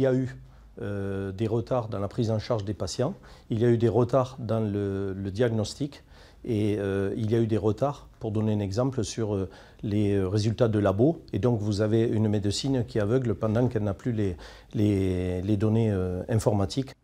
Il y a eu euh, des retards dans la prise en charge des patients, il y a eu des retards dans le, diagnostic et euh, il y a eu des retards, pour donner un exemple, sur euh, les résultats de labo. Et donc vous avez une médecine qui aveugle pendant qu'elle n'a plus les données informatiques.